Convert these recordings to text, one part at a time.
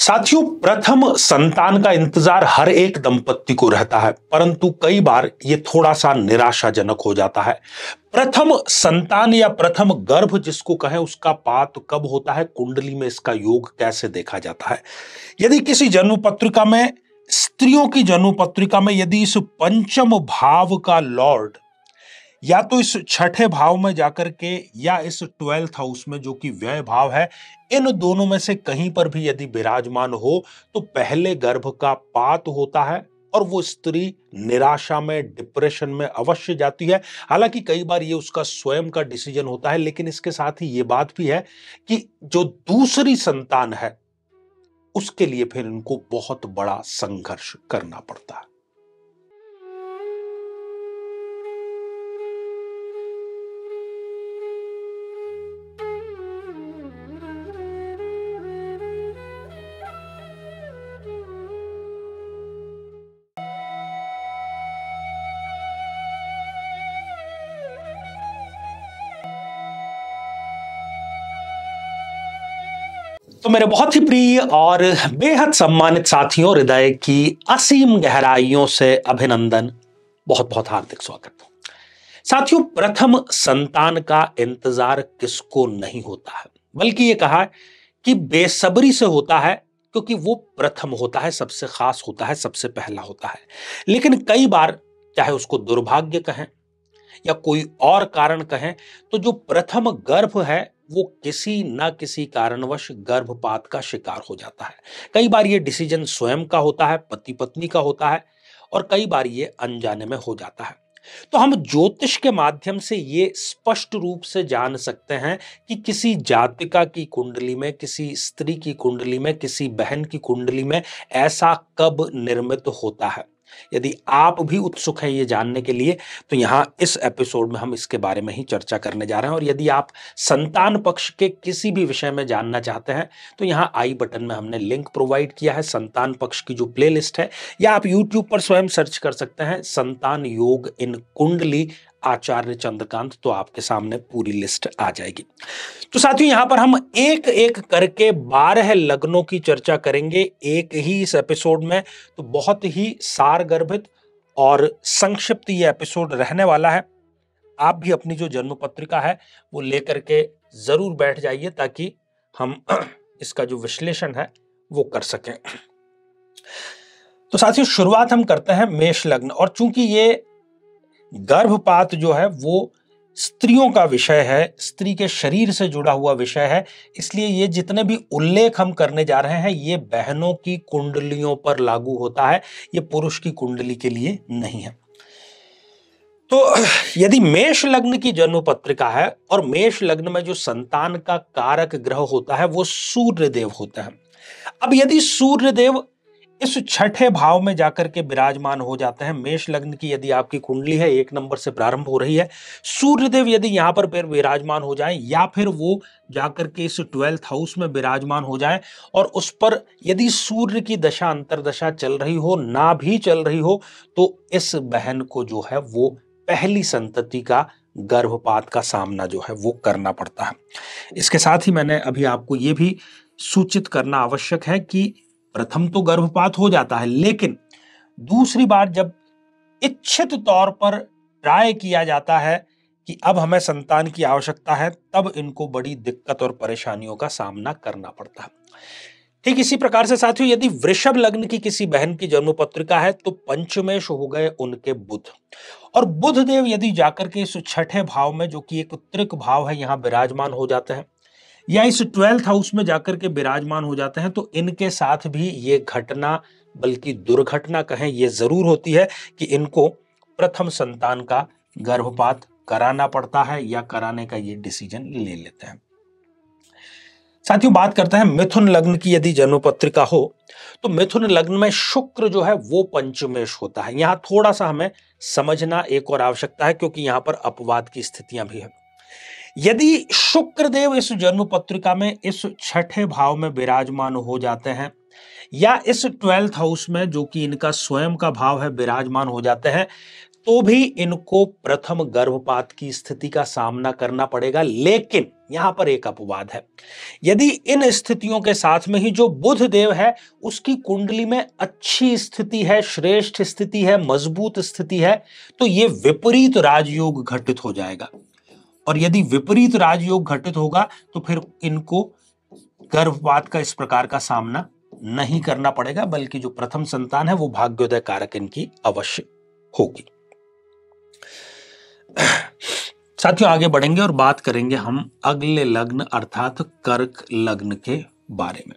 साथियों प्रथम संतान का इंतजार हर एक दंपत्ति को रहता है परंतु कई बार ये थोड़ा सा निराशाजनक हो जाता है प्रथम संतान या प्रथम गर्भ जिसको कहें उसका पात कब होता है कुंडली में इसका योग कैसे देखा जाता है यदि किसी जन्म पत्रिका में स्त्रियों की जन्म पत्रिका में यदि इस पंचम भाव का लॉर्ड या तो इस छठे भाव में जाकर के या इस ट्वेल्थ हाउस में जो कि व्यय भाव है इन दोनों में से कहीं पर भी यदि विराजमान हो तो पहले गर्भ का पात होता है और वो स्त्री निराशा में डिप्रेशन में अवश्य जाती है हालांकि कई बार ये उसका स्वयं का डिसीजन होता है लेकिन इसके साथ ही ये बात भी है कि जो दूसरी संतान है उसके लिए फिर इनको बहुत बड़ा संघर्ष करना पड़ता है तो मेरे बहुत ही प्रिय और बेहद सम्मानित साथियों हृदय की असीम गहराइयों से अभिनंदन बहुत बहुत हार्दिक स्वागत साथियों प्रथम संतान का इंतजार किसको नहीं होता है बल्कि ये कहा कि बेसब्री से होता है क्योंकि वो प्रथम होता है सबसे खास होता है सबसे पहला होता है लेकिन कई बार चाहे उसको दुर्भाग्य कहें या कोई और कारण कहें तो जो प्रथम गर्भ है वो किसी न किसी कारणवश गर्भपात का शिकार हो जाता है कई बार ये डिसीजन स्वयं का होता है पति पत्नी का होता है और कई बार ये अनजाने में हो जाता है तो हम ज्योतिष के माध्यम से ये स्पष्ट रूप से जान सकते हैं कि किसी जातिका की कुंडली में किसी स्त्री की कुंडली में किसी बहन की कुंडली में ऐसा कब निर्मित होता है यदि आप भी उत्सुक हैं ये जानने के लिए तो यहाँ इस एपिसोड में हम इसके बारे में ही चर्चा करने जा रहे हैं और यदि आप संतान पक्ष के किसी भी विषय में जानना चाहते हैं तो यहाँ आई बटन में हमने लिंक प्रोवाइड किया है संतान पक्ष की जो प्लेलिस्ट है या आप यूट्यूब पर स्वयं सर्च कर सकते हैं संतान योग इन कुंडली आचार्य चंद्रकांत तो आपके सामने पूरी लिस्ट आ जाएगी तो साथियों यहां पर हम एक एक करके बारह लग्नों की चर्चा करेंगे एक ही इस एपिसोड में तो बहुत ही सारगर्भित और संक्षिप्त ये एपिसोड रहने वाला है आप भी अपनी जो जन्म पत्रिका है वो लेकर के ज़रूर बैठ जाइए ताकि हम इसका जो विश्लेषण है वो कर सकें तो साथियों शुरुआत हम करते हैं मेष लग्न और चूंकि ये गर्भपात जो है वो स्त्रियों का विषय है स्त्री के शरीर से जुड़ा हुआ विषय है इसलिए ये जितने भी उल्लेख हम करने जा रहे हैं ये बहनों की कुंडलियों पर लागू होता है ये पुरुष की कुंडली के लिए नहीं है तो यदि मेष लग्न की जन्म पत्रिका है और मेष लग्न में जो संतान का कारक ग्रह होता है वो सूर्य देव होता है अब यदि सूर्य देव इस छठे भाव में जाकर के विराजमान हो जाते हैं मेष लग्न की यदि आपकी कुंडली है एक नंबर से प्रारंभ हो रही है सूर्यदेव यदि यहां पर फिर विराजमान हो जाए या फिर वो जाकर के इस ट्वेल्थ हाउस में विराजमान हो जाए और उस पर यदि सूर्य की दशा अंतरदशा चल रही हो ना भी चल रही हो तो इस बहन को जो है वो पहली संतति का गर्भपात का सामना जो है वो करना पड़ता है इसके साथ ही मैंने अभी आपको ये भी सूचित करना आवश्यक है कि प्रथम तो गर्भपात हो जाता है लेकिन दूसरी बार जब इच्छित तौर पर ट्राई किया जाता है कि अब हमें संतान की आवश्यकता है तब इनको बड़ी दिक्कत और परेशानियों का सामना करना पड़ता है ठीक इसी प्रकार से साथियों यदि वृषभ लग्न की किसी बहन की जन्म पत्रिका है तो पंचमेश हो गए उनके बुध और बुध देव यदि जाकर के इस छठे भाव में जो कि एक त्रिक भाव है यहाँ विराजमान हो जाते हैं या इस ट्वेल्थ हाउस में जाकर के विराजमान हो जाते हैं तो इनके साथ भी ये घटना बल्कि दुर्घटना कहें ये जरूर होती है कि इनको प्रथम संतान का गर्भपात कराना पड़ता है या कराने का ये डिसीजन ले लेते हैं साथियों बात करते हैं मिथुन लग्न की यदि जन्म पत्रिका हो तो मिथुन लग्न में शुक्र जो है वो पंचमेश होता है यहां थोड़ा सा हमें समझना एक और आवश्यकता है क्योंकि यहां पर अपवाद की स्थितियां भी है यदि शुक्रदेव इस जन्म पत्रिका में इस छठे भाव में विराजमान हो जाते हैं या इस ट्वेल्थ हाउस में जो कि इनका स्वयं का भाव है विराजमान हो जाते हैं तो भी इनको प्रथम गर्भपात की स्थिति का सामना करना पड़ेगा लेकिन यहां पर एक अपवाद है यदि इन स्थितियों के साथ में ही जो बुध देव है उसकी कुंडली में अच्छी स्थिति है श्रेष्ठ स्थिति है मजबूत स्थिति है तो ये विपरीत राजयोग घटित हो जाएगा और यदि विपरीत राजयोग घटित होगा तो फिर इनको गर्भपात का इस प्रकार का सामना नहीं करना पड़ेगा बल्कि जो प्रथम संतान है वो भाग्योदय कारक इनकी अवश्य होगी साथियों आगे बढ़ेंगे और बात करेंगे हम अगले लग्न अर्थात कर्क लग्न के बारे में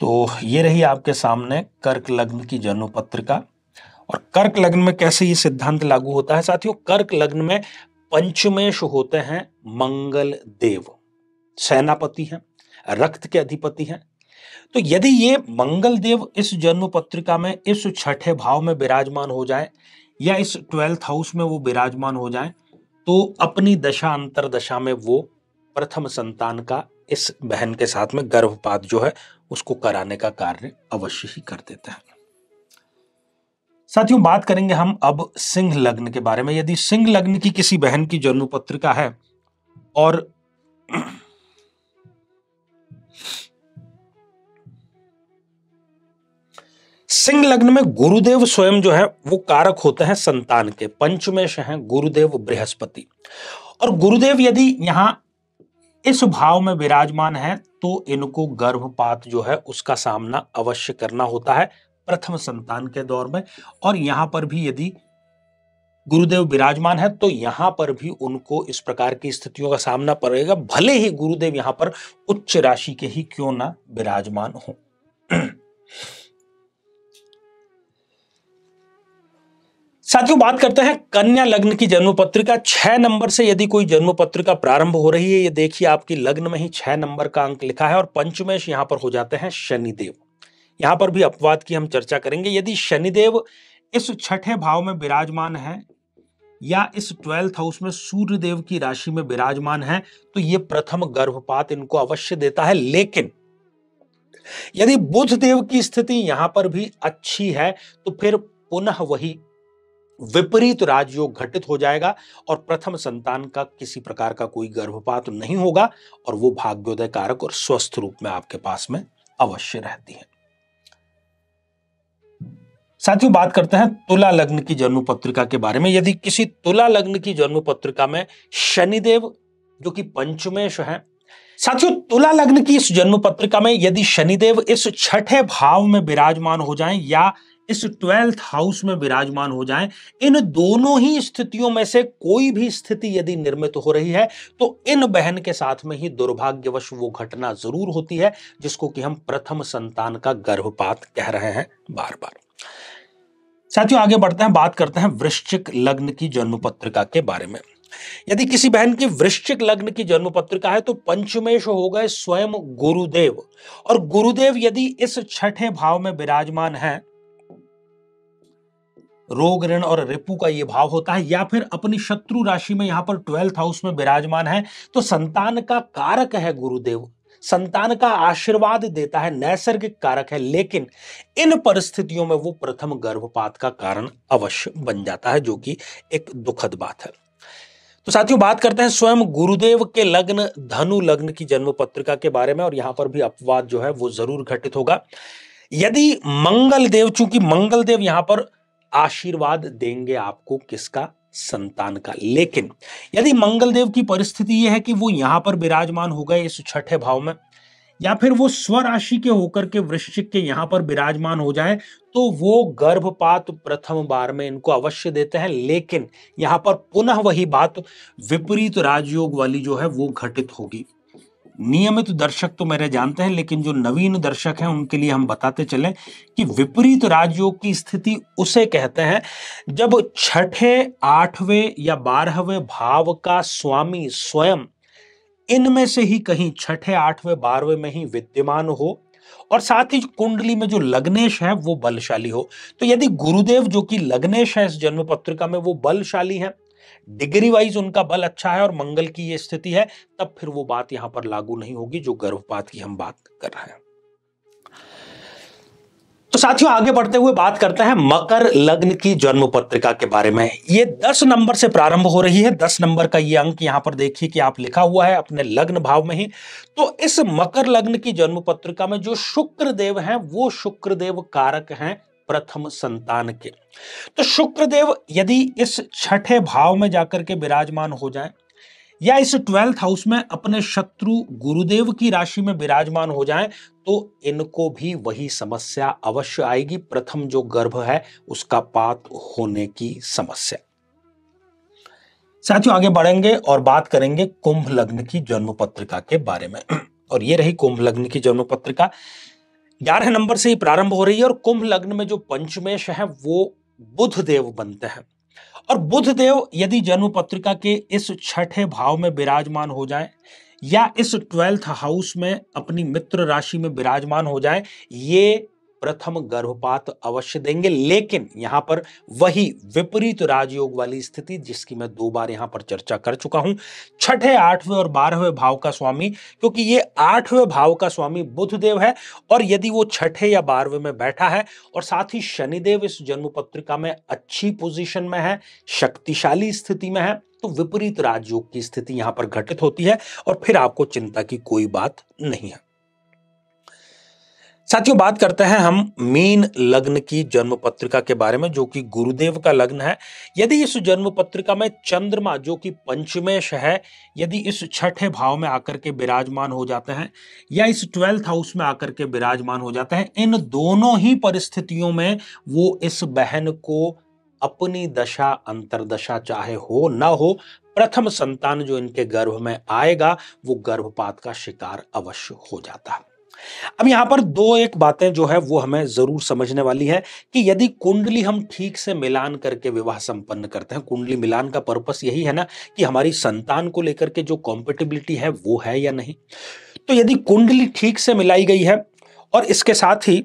तो ये रही आपके सामने कर्क लग्न की जन्म पत्रिका और कर्क लग्न में कैसे ये सिद्धांत लागू होता है साथियों कर्क लग्न में पंचमेश होते हैं मंगल देव सेनापति हैं रक्त के अधिपति हैं तो यदि ये मंगल देव इस जन्म पत्रिका में इस छठे भाव में विराजमान हो जाए या इस ट्वेल्थ हाउस में वो विराजमान हो जाए तो अपनी दशा अंतर दशा में वो प्रथम संतान का इस बहन के साथ में गर्भपात जो है उसको कराने का कार्य अवश्य ही कर देते हैं साथियों बात करेंगे हम अब सिंह लग्न के बारे में यदि सिंह लग्न की किसी बहन की जन्म पत्रिका है और सिंह लग्न में गुरुदेव स्वयं जो है वो कारक होते हैं संतान के पंचमेश हैं गुरुदेव बृहस्पति और गुरुदेव यदि यहां इस भाव में विराजमान है तो इनको गर्भपात जो है उसका सामना अवश्य करना होता है प्रथम संतान के दौर में और यहां पर भी यदि गुरुदेव विराजमान है तो यहां पर भी उनको इस प्रकार की स्थितियों का सामना पड़ेगा भले ही गुरुदेव यहां पर उच्च राशि के ही क्यों ना विराजमान हो साथियों बात करते हैं कन्या लग्न की जन्म पत्रिका छह नंबर से यदि कोई जन्म पत्रिका प्रारंभ हो रही है ये देखिए आपकी लग्न में ही छह नंबर का अंक लिखा है और पंचमेश यहां पर हो जाते हैं शनिदेव यहाँ पर भी अपवाद की हम चर्चा करेंगे यदि शनिदेव इस छठे भाव में विराजमान है या इस ट्वेल्थ हाउस में सूर्य देव की राशि में विराजमान है तो ये प्रथम गर्भपात इनको अवश्य देता है लेकिन यदि बुध देव की स्थिति यहां पर भी अच्छी है तो फिर पुनः वही विपरीत राजयोग घटित हो जाएगा और प्रथम संतान का किसी प्रकार का कोई गर्भपात नहीं होगा और वो भाग्योदय कारक और स्वस्थ रूप में आपके पास में अवश्य रहती है साथियों बात करते हैं तुला लग्न की जन्म पत्रिका के बारे में यदि किसी तुला लग्न की जन्म पत्रिका में शनिदेव जो कि पंचमेश है साथियों तुला लग्न की इस जन्म पत्रिका में यदि शनिदेव इस छठे भाव में विराजमान हो जाएं या इस ट्वेल्थ हाउस में विराजमान हो जाएं इन दोनों ही स्थितियों में से कोई भी स्थिति यदि निर्मित हो रही है तो इन बहन के साथ में ही दुर्भाग्यवश वो घटना जरूर होती है जिसको कि हम प्रथम संतान का गर्भपात कह रहे हैं बार बार साथियों आगे बढ़ते हैं बात करते हैं वृश्चिक लग्न की जन्म पत्रिका के बारे में यदि किसी बहन की वृश्चिक लग्न की जन्म पत्रिका है तो पंचमेश हो गए स्वयं गुरुदेव और गुरुदेव यदि इस छठे भाव में विराजमान है रोग ऋण और रिपु का ये भाव होता है या फिर अपनी शत्रु राशि में यहां पर ट्वेल्थ हाउस में विराजमान है तो संतान का कारक है गुरुदेव संतान का आशीर्वाद देता है नैसर्गिक कारक है लेकिन इन परिस्थितियों में वो प्रथम गर्भपात का कारण अवश्य बन जाता है जो कि एक दुखद बात है तो साथियों बात करते हैं स्वयं गुरुदेव के लग्न धनु लग्न की जन्म पत्रिका के बारे में और यहां पर भी अपवाद जो है वो जरूर घटित होगा यदि मंगल देव चूंकि मंगल देव यहां पर आशीर्वाद देंगे आपको किसका संतान का लेकिन यदि मंगलदेव की परिस्थिति यह है कि वो यहां पर विराजमान हो गए इस छठे भाव में या फिर वो स्वराशि के होकर के वृश्चिक के यहां पर विराजमान हो जाए तो वो गर्भपात प्रथम बार में इनको अवश्य देते हैं लेकिन यहां पर पुनः वही बात विपरीत राजयोग वाली जो है वो घटित होगी नियमित दर्शक तो मेरे जानते हैं लेकिन जो नवीन दर्शक हैं उनके लिए हम बताते चलें कि विपरीत राजयोग की स्थिति उसे कहते हैं जब छठे आठवें या बारहवें भाव का स्वामी स्वयं इनमें से ही कहीं छठे आठवें बारहवें में ही विद्यमान हो और साथ ही कुंडली में जो लग्नेश है वो बलशाली हो तो यदि गुरुदेव जो कि लग्नेश है इस जन्म पत्रिका में वो बलशाली है डिग्री वाइज उनका बल अच्छा है और मंगल की ये स्थिति है तब फिर वो बात यहां पर लागू नहीं होगी जो गर्भपात की हम बात कर रहे हैं तो साथियों आगे बढ़ते हुए बात करते हैं मकर लग्न की जन्म पत्रिका के बारे में ये दस नंबर से प्रारंभ हो रही है दस नंबर का ये अंक यहां पर देखिए कि आप लिखा हुआ है अपने लग्न भाव में ही तो इस मकर लग्न की जन्म पत्रिका में जो शुक्र देव हैं वो शुक्र देव कारक हैं प्रथम संतान के तो शुक्रदेव यदि इस छठे भाव में जाकर के विराजमान हो जाए या इस ट्वेल्थ हाउस में अपने शत्रु गुरुदेव की राशि में विराजमान हो जाए तो इनको भी वही समस्या अवश्य आएगी प्रथम जो गर्भ है उसका पात होने की समस्या साथियों आगे बढ़ेंगे और बात करेंगे कुंभ लग्न की जन्म पत्रिका के बारे में और ये रही कुंभ लग्न की जन्म पत्रिका ग्यारह नंबर से ही प्रारंभ हो रही है और कुंभ लग्न में जो पंचमेश है वो बुध देव बनते हैं और बुध देव यदि जन्म पत्रिका के इस छठे भाव में विराजमान हो जाए या इस ट्वेल्थ हाउस में अपनी मित्र राशि में विराजमान हो जाए ये प्रथम गर्भपात अवश्य देंगे लेकिन यहां पर वही विपरीत राजयोग वाली स्थिति जिसकी मैं दो बार यहां पर चर्चा कर चुका हूं छठे आठवें और बारहवें भाव का स्वामी क्योंकि ये आठवें भाव का स्वामी बुधदेव है और यदि वो छठे या बारहवें में बैठा है और साथ ही शनिदेव इस जन्म पत्रिका में अच्छी पोजिशन में है शक्तिशाली स्थिति में है तो विपरीत राजयोग की स्थिति यहां पर घटित होती है और फिर आपको चिंता की कोई बात नहीं है साथियों बात करते हैं हम मीन लग्न की जन्म पत्रिका के बारे में जो कि गुरुदेव का लग्न है यदि इस जन्म पत्रिका में चंद्रमा जो कि पंचमेश है यदि इस छठे भाव में आकर के विराजमान हो जाते हैं या इस ट्वेल्थ हाउस में आकर के विराजमान हो जाते हैं इन दोनों ही परिस्थितियों में वो इस बहन को अपनी दशा अंतरदशा चाहे हो ना हो प्रथम संतान जो इनके गर्भ में आएगा वो गर्भपात का शिकार अवश्य हो जाता है अब यहां पर दो एक बातें जो है वो हमें जरूर समझने वाली है कि यदि कुंडली हम ठीक से मिलान करके विवाह संपन्न करते हैं कुंडली मिलान का पर्पस यही है ना कि हमारी संतान को लेकर के जो कॉम्पेटेबिलिटी है वो है या नहीं तो यदि कुंडली ठीक से मिलाई गई है और इसके साथ ही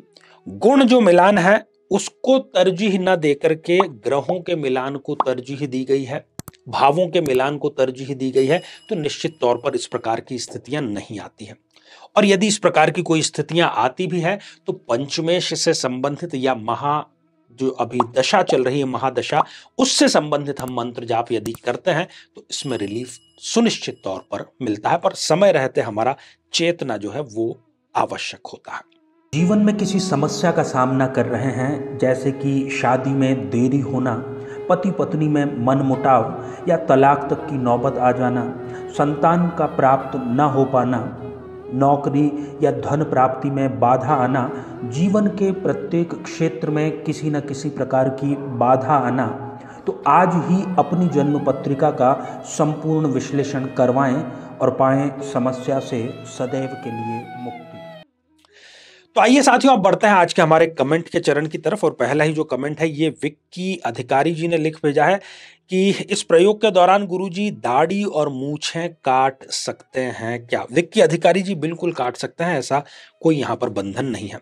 गुण जो मिलान है उसको तरजीह न देकर के ग्रहों के मिलान को तरजीह दी गई है भावों के मिलान को तरजीह दी गई है तो निश्चित तौर पर इस प्रकार की स्थितियां नहीं आती हैं और यदि इस प्रकार की कोई स्थितियां आती भी है तो पंचमेश से संबंधित या महा जो अभी दशा चल रही है महादशा उससे संबंधित हम मंत्र जाप यदि करते हैं तो इसमें रिलीफ सुनिश्चित तौर पर मिलता है पर समय रहते हमारा चेतना जो है वो आवश्यक होता है जीवन में किसी समस्या का सामना कर रहे हैं जैसे कि शादी में देरी होना पति पत्नी में मन मुटाव या तलाक तक की नौबत आ जाना संतान का प्राप्त न हो पाना नौकरी या धन प्राप्ति में बाधा आना जीवन के प्रत्येक क्षेत्र में किसी न किसी प्रकार की बाधा आना तो आज ही अपनी जन्म पत्रिका का संपूर्ण विश्लेषण करवाएं और पाएं समस्या से सदैव के लिए मुक्ति तो आइए साथियों आप बढ़ते हैं आज के हमारे कमेंट के चरण की तरफ और पहला ही जो कमेंट है ये विक्की अधिकारी जी ने लिख भेजा है कि इस प्रयोग के दौरान गुरुजी दाढ़ी और मूछें काट सकते हैं क्या विक्की अधिकारी जी बिल्कुल काट सकते हैं ऐसा कोई यहां पर बंधन नहीं है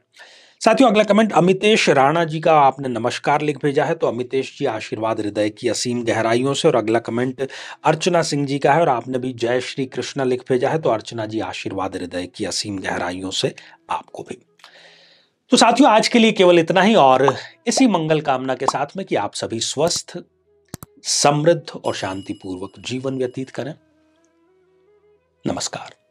साथियों अगला कमेंट अमितेश राणा जी का आपने नमस्कार लिख भेजा है तो अमितेश जी आशीर्वाद हृदय की असीम गहराइयों से और अगला कमेंट अर्चना सिंह जी का है और आपने भी जय श्री कृष्ण लिख भेजा है तो अर्चना जी आशीर्वाद हृदय की असीम गहराइयों से आपको भी तो साथियों आज के लिए केवल इतना ही और इसी मंगल कामना के साथ में कि आप सभी स्वस्थ समृद्ध और शांतिपूर्वक जीवन व्यतीत करें नमस्कार